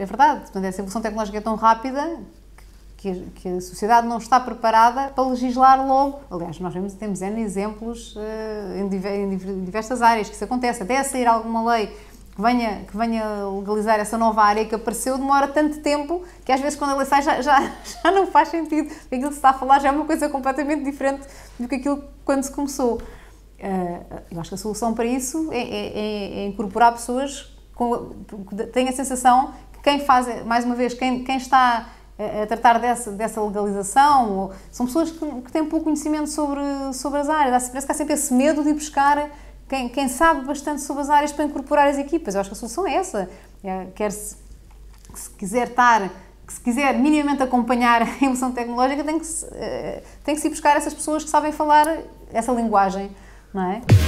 é verdade, portanto, essa evolução tecnológica é tão rápida que, que, a sociedade não está preparada para legislar logo. Aliás, nós vemos, temos N exemplos uh, em, diversas áreas que isso acontece, até a sair alguma lei que venha, que venha legalizar essa nova área que apareceu, demora tanto tempo que às vezes quando ela sai já, já, já não faz sentido. Aquilo que se está a falar já é uma coisa completamente diferente do que aquilo quando se começou. Uh, eu acho que a solução para isso é, é, é, é incorporar pessoas tenho a sensação que quem faz, mais uma vez, quem, quem está a tratar dessa, dessa legalização, são pessoas que, que, têm pouco conhecimento sobre, sobre as áreas. Parece que há sempre esse medo de ir buscar quem, quem sabe bastante sobre as áreas para incorporar as equipas. Eu acho que a solução é essa. É, quer se, se quiser estar, que se quiser minimamente acompanhar a evolução tecnológica, tem que, se, eh, tem que se ir buscar essas pessoas que sabem falar essa linguagem, não é?